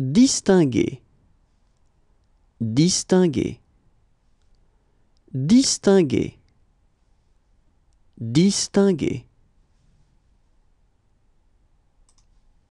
distinguer, distinguer, distinguer, distinguer.